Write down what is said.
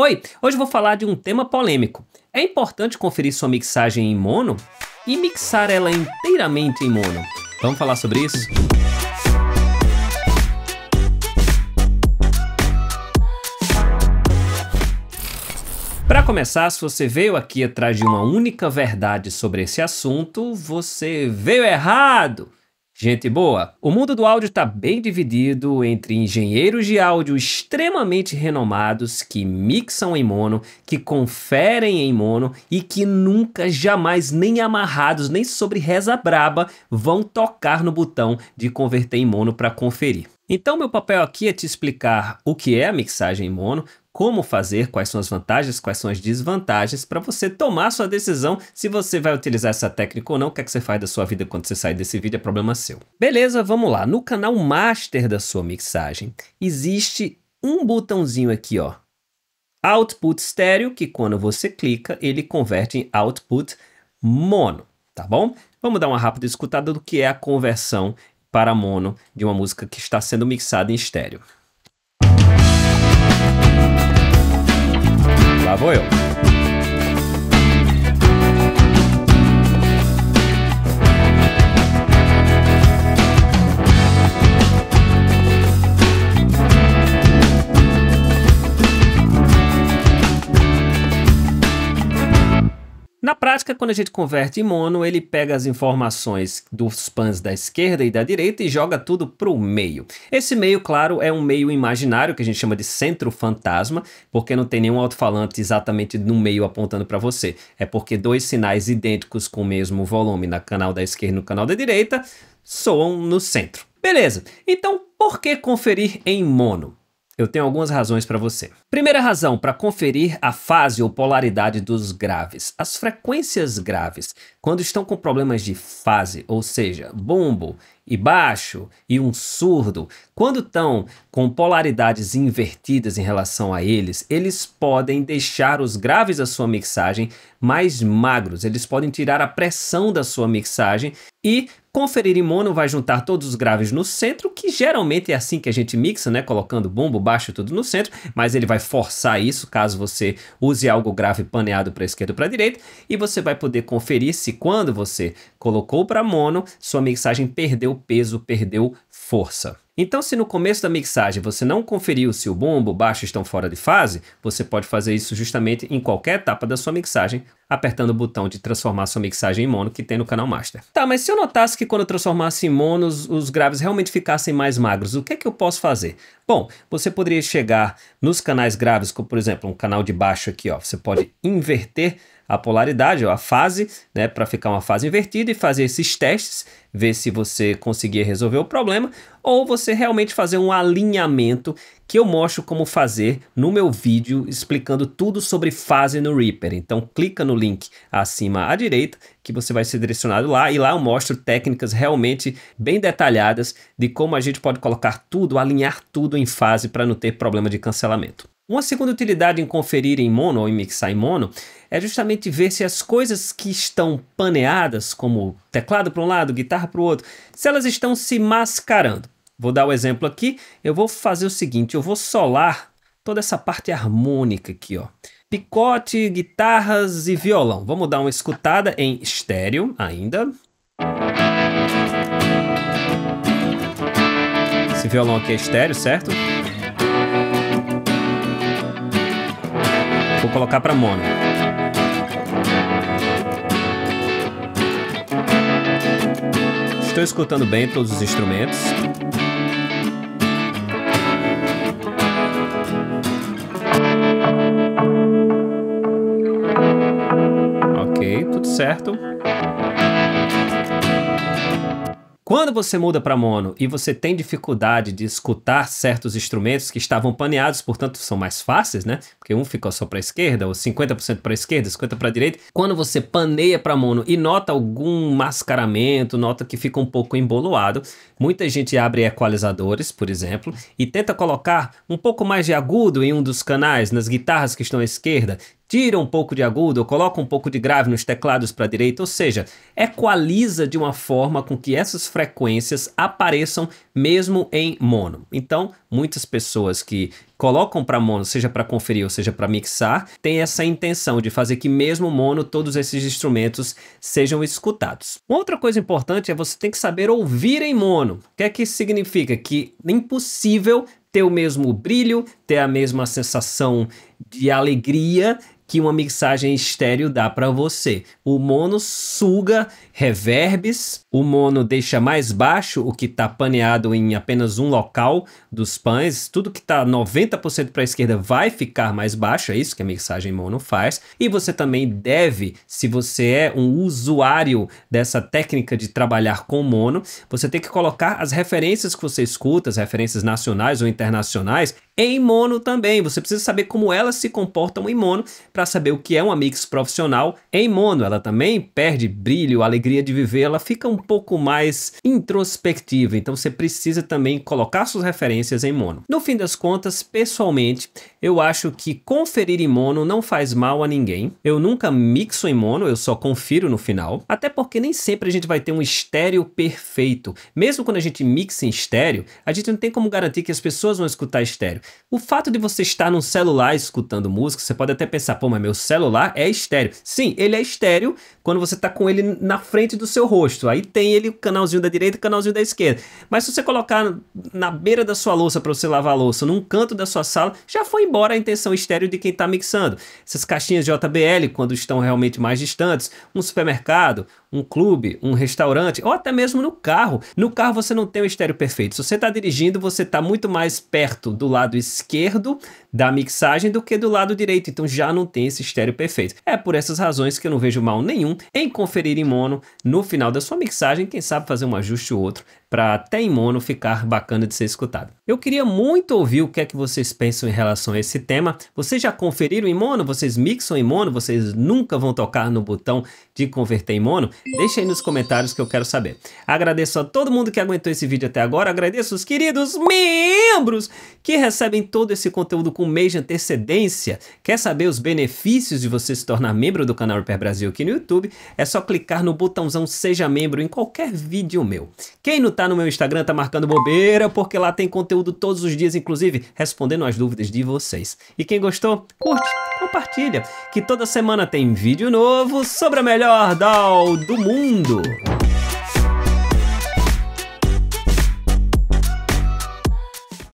Oi, hoje vou falar de um tema polêmico. É importante conferir sua mixagem em mono e mixar ela inteiramente em mono. Vamos falar sobre isso? Para começar, se você veio aqui atrás de uma única verdade sobre esse assunto, você veio errado! Gente boa, o mundo do áudio está bem dividido entre engenheiros de áudio extremamente renomados que mixam em mono, que conferem em mono e que nunca, jamais, nem amarrados, nem sobre reza braba, vão tocar no botão de converter em mono para conferir. Então, meu papel aqui é te explicar o que é a mixagem mono, como fazer, quais são as vantagens, quais são as desvantagens, para você tomar sua decisão se você vai utilizar essa técnica ou não, o que é que você faz da sua vida quando você sai desse vídeo, é problema seu. Beleza, vamos lá. No canal master da sua mixagem, existe um botãozinho aqui, ó. Output estéreo, que quando você clica, ele converte em output mono, tá bom? Vamos dar uma rápida escutada do que é a conversão para mono de uma música que está sendo mixada em estéreo. Lá vou eu. prática, quando a gente converte em mono, ele pega as informações dos pans da esquerda e da direita e joga tudo para o meio. Esse meio, claro, é um meio imaginário, que a gente chama de centro fantasma, porque não tem nenhum alto-falante exatamente no meio apontando para você. É porque dois sinais idênticos com o mesmo volume na canal da esquerda e no canal da direita soam no centro. Beleza, então por que conferir em mono? Eu tenho algumas razões para você. Primeira razão, para conferir a fase ou polaridade dos graves. As frequências graves, quando estão com problemas de fase, ou seja, bombo e baixo e um surdo, quando estão com polaridades invertidas em relação a eles, eles podem deixar os graves da sua mixagem mais magros, eles podem tirar a pressão da sua mixagem e Conferir em mono vai juntar todos os graves no centro, que geralmente é assim que a gente mixa, né? Colocando bombo baixo, tudo no centro, mas ele vai forçar isso caso você use algo grave paneado para esquerda ou para direita, e você vai poder conferir se quando você colocou para mono, sua mixagem perdeu peso, perdeu força. Então, se no começo da mixagem você não conferiu se o bombo, o baixo estão fora de fase, você pode fazer isso justamente em qualquer etapa da sua mixagem, apertando o botão de transformar sua mixagem em mono que tem no canal master. Tá, mas se eu notasse que quando eu transformasse em mono os, os graves realmente ficassem mais magros, o que é que eu posso fazer? Bom, você poderia chegar nos canais graves, como por exemplo um canal de baixo aqui, ó, você pode inverter a polaridade, ou a fase, né, para ficar uma fase invertida e fazer esses testes, ver se você conseguia resolver o problema, ou você realmente fazer um alinhamento que eu mostro como fazer no meu vídeo explicando tudo sobre fase no Reaper. Então clica no link acima à direita que você vai ser direcionado lá e lá eu mostro técnicas realmente bem detalhadas de como a gente pode colocar tudo, alinhar tudo em fase para não ter problema de cancelamento. Uma segunda utilidade em conferir em mono ou em mixar em mono é justamente ver se as coisas que estão paneadas, como teclado para um lado, guitarra para o outro, se elas estão se mascarando. Vou dar o um exemplo aqui, eu vou fazer o seguinte, eu vou solar toda essa parte harmônica aqui, ó. Picote, guitarras e violão. Vamos dar uma escutada em estéreo ainda. Esse violão aqui é estéreo, certo? Vou colocar para mono. Estou escutando bem todos os instrumentos. Ok, tudo certo. Quando você muda para mono e você tem dificuldade de escutar certos instrumentos que estavam paneados, portanto são mais fáceis, né? Porque um ficou só para esquerda, ou 50% para esquerda, 50% para direita. Quando você paneia para mono e nota algum mascaramento, nota que fica um pouco emboloado, muita gente abre equalizadores, por exemplo, e tenta colocar um pouco mais de agudo em um dos canais, nas guitarras que estão à esquerda, tira um pouco de agudo, coloca um pouco de grave nos teclados para a direita, ou seja, equaliza de uma forma com que essas frequências apareçam mesmo em mono. Então, muitas pessoas que colocam para mono, seja para conferir ou seja para mixar, têm essa intenção de fazer que mesmo mono todos esses instrumentos sejam escutados. Uma outra coisa importante é você tem que saber ouvir em mono. O que é que significa? Que é impossível ter o mesmo brilho, ter a mesma sensação de alegria que uma mixagem estéreo dá para você. O mono suga reverbs, o mono deixa mais baixo o que está paneado em apenas um local dos pães, tudo que está 90% para a esquerda vai ficar mais baixo, é isso que a mixagem mono faz. E você também deve, se você é um usuário dessa técnica de trabalhar com mono, você tem que colocar as referências que você escuta, as referências nacionais ou internacionais, em mono também. Você precisa saber como elas se comportam em mono para saber o que é uma mix profissional em mono. Ela também perde brilho, alegria de viver, ela fica um pouco mais introspectiva. Então você precisa também colocar suas referências em mono. No fim das contas, pessoalmente, eu acho que conferir em mono não faz mal a ninguém. Eu nunca mixo em mono, eu só confiro no final. Até porque nem sempre a gente vai ter um estéreo perfeito. Mesmo quando a gente mixa em estéreo, a gente não tem como garantir que as pessoas vão escutar estéreo. O fato de você estar num celular escutando música, você pode até pensar, pô, mas meu celular é estéreo. Sim, ele é estéreo quando você está com ele na frente do seu rosto. Aí tem ele o canalzinho da direita e o canalzinho da esquerda. Mas se você colocar na beira da sua louça para você lavar a louça, num canto da sua sala, já foi embora a intenção estéreo de quem está mixando. Essas caixinhas JBL, quando estão realmente mais distantes, um supermercado, um clube, um restaurante, ou até mesmo no carro. No carro você não tem o estéreo perfeito. Se você está dirigindo, você está muito mais perto do lado esquerdo da mixagem do que do lado direito, então já não tem esse estéreo perfeito. É por essas razões que eu não vejo mal nenhum em conferir em mono no final da sua mixagem, quem sabe fazer um ajuste ou outro para até em mono ficar bacana de ser escutado. Eu queria muito ouvir o que é que vocês pensam em relação a esse tema. Vocês já conferiram em mono? Vocês mixam em mono? Vocês nunca vão tocar no botão de converter em mono? Deixa aí nos comentários que eu quero saber. Agradeço a todo mundo que aguentou esse vídeo até agora. Agradeço os queridos membros que recebem todo esse conteúdo com mês de antecedência. Quer saber os benefícios de você se tornar membro do canal Repair Brasil aqui no YouTube? É só clicar no botãozão Seja Membro em qualquer vídeo meu. Quem não tá no meu Instagram, tá marcando bobeira, porque lá tem conteúdo todos os dias, inclusive respondendo as dúvidas de vocês. E quem gostou, curte, compartilha, que toda semana tem vídeo novo sobre a melhor DAO do mundo.